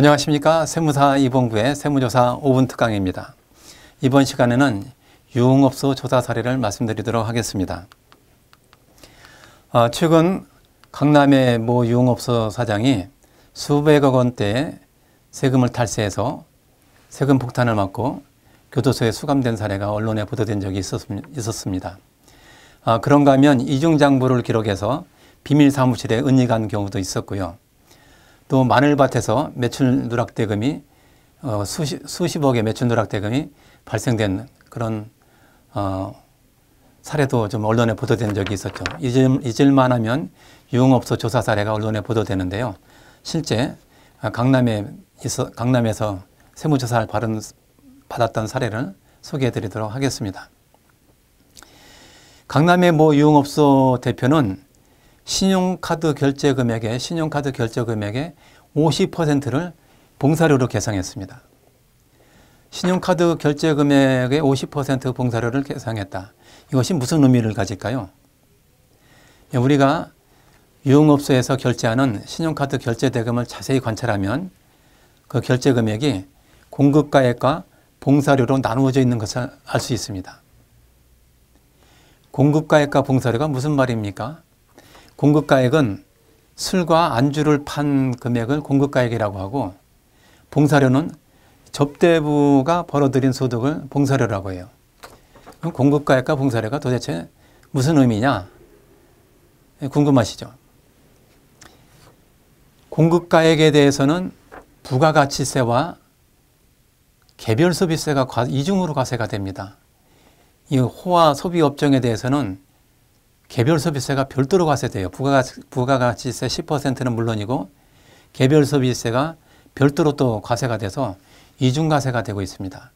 안녕하십니까. 세무사 이봉구의 세무조사 5분 특강입니다. 이번 시간에는 유흥업소 조사 사례를 말씀드리도록 하겠습니다. 어, 최근 강남의 모 유흥업소 사장이 수백억 원대의 세금을 탈세해서 세금 폭탄을 맞고 교도소에 수감된 사례가 언론에 보도된 적이 있었습니다. 아, 그런가 하면 이중장부를 기록해서 비밀 사무실에 은닉한 경우도 있었고요. 또 마늘밭에서 매출 누락대금이 어, 수십, 수십억의 매출 누락대금이 발생된 그런 어, 사례도 좀 언론에 보도된 적이 있었죠. 잊을, 잊을만 하면 유흥업소 조사 사례가 언론에 보도되는데요. 실제 강남에 있어, 강남에서 세무조사를 받은, 받았던 사례를 소개해 드리도록 하겠습니다. 강남의 모 유흥업소 대표는 신용카드 결제 금액의 신용카드 결제 금액의 50%를 봉사료로 계상했습니다. 신용카드 결제 금액의 50% 봉사료를 계상했다. 이것이 무슨 의미를 가질까요? 예, 우리가 유흥업소에서 결제하는 신용카드 결제 대금을 자세히 관찰하면 그 결제 금액이 공급가액과 봉사료로 나누어져 있는 것을 알 수 있습니다. 공급가액과 봉사료가 무슨 말입니까? 공급가액은 술과 안주를 판 금액을 공급가액이라고 하고 봉사료는 접대부가 벌어들인 소득을 봉사료라고 해요. 그럼 공급가액과 봉사료가 도대체 무슨 의미냐? 예, 궁금하시죠? 공급가액에 대해서는 부가가치세와 개별 소비세가 이중으로 과세가 됩니다. 이 호화 소비 업종에 대해서는 개별 소비세가 별도로 과세돼요. 부가가치, 세 10%는 물론이고 개별 소비세가 별도로 또 과세가 돼서 이중과세가 되고 있습니다.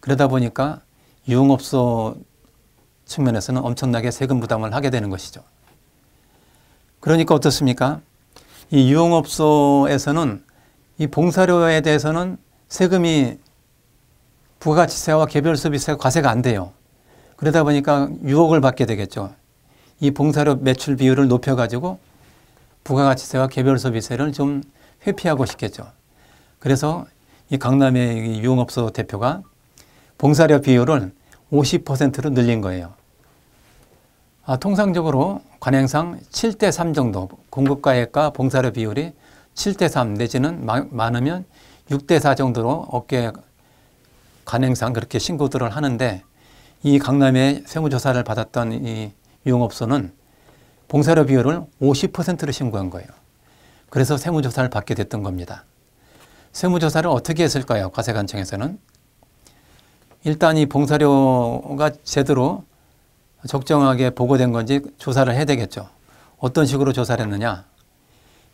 그러다 보니까 유흥업소 측면에서는 엄청나게 세금 부담을 하게 되는 것이죠. 그러니까 어떻습니까? 이 유흥업소에서는 이 봉사료에 대해서는 세금이 부가가치세와 개별 소비세 과세가 안 돼요. 그러다 보니까 유혹을 받게 되겠죠. 이 봉사료 매출 비율을 높여가지고 부가가치세와 개별 소비세를 좀 회피하고 싶겠죠. 그래서 이 강남의 유흥업소 대표가 봉사료 비율을 50%로 늘린 거예요. 아, 통상적으로 관행상 7대 3 정도 공급가액과 봉사료 비율이 7대 3 내지는 많으면 6대 4 정도로 업계 관행상 그렇게 신고들을 하는데 이 강남의 세무조사를 받았던 이 유흥업소는 봉사료 비율을 5 0로 신고한 거예요. 그래서 세무조사를 받게 됐던 겁니다. 세무조사를 어떻게 했을까요? 과세관청에서는 일단 이 봉사료가 제대로 적정하게 보고된 건지 조사를 해야 되겠죠. 어떤 식으로 조사를 했느냐?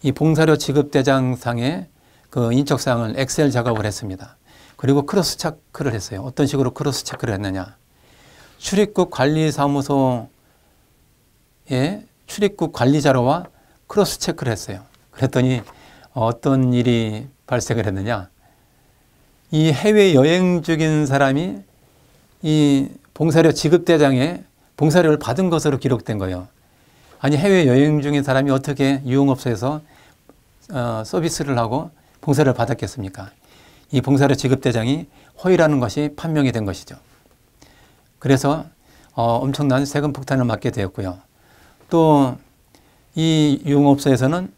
이 봉사료 지급대장상의 그 인적사항을 엑셀 작업을 했습니다. 그리고 크로스 체크를 했어요. 어떤 식으로 크로스 체크를 했느냐? 출입국 관리사무소 예, 출입국 관리자로와 크로스 체크를 했어요. 그랬더니 어떤 일이 발생을 했느냐. 이 해외 여행 중인 사람이 이 봉사료 지급대장에 봉사료를 받은 것으로 기록된 거예요. 아니 해외 여행 중인 사람이 어떻게 유흥업소에서 어, 서비스를 하고 봉사를 받았겠습니까? 이 봉사료 지급대장이 허위라는 것이 판명이 된 것이죠. 그래서 어, 엄청난 세금 폭탄을 맞게 되었고요. 또이 유흥업소에서는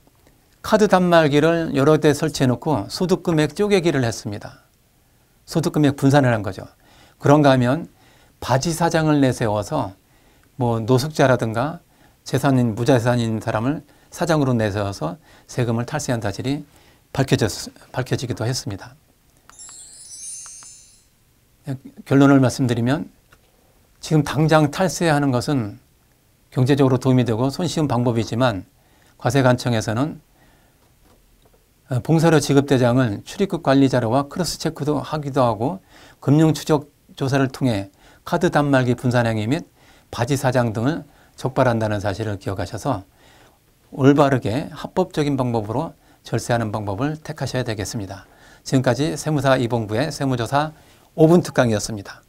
카드 단말기를 여러 대 설치해 놓고 소득금액 쪼개기를 했습니다. 소득금액 분산을 한 거죠. 그런가 하면 바지 사장을 내세워서 뭐 노숙자라든가 재산인 무자산인 사람을 사장으로 내세워서 세금을 탈세한 사실이 밝혀졌, 밝혀지기도 했습니다. 결론을 말씀드리면 지금 당장 탈세하는 것은 경제적으로 도움이 되고 손쉬운 방법이지만 과세관청에서는 어, 봉사료 지급대장을 출입국 관리자료와 크로스체크도 하기도 하고 금융추적 조사를 통해 카드 단말기 분산 행위 및 바지 사장 등을 적발한다는 사실을 기억하셔서 올바르게 합법적인 방법으로 절세하는 방법을 택하셔야 되겠습니다. 지금까지 세무사 이봉부의 세무조사 5분 특강이었습니다.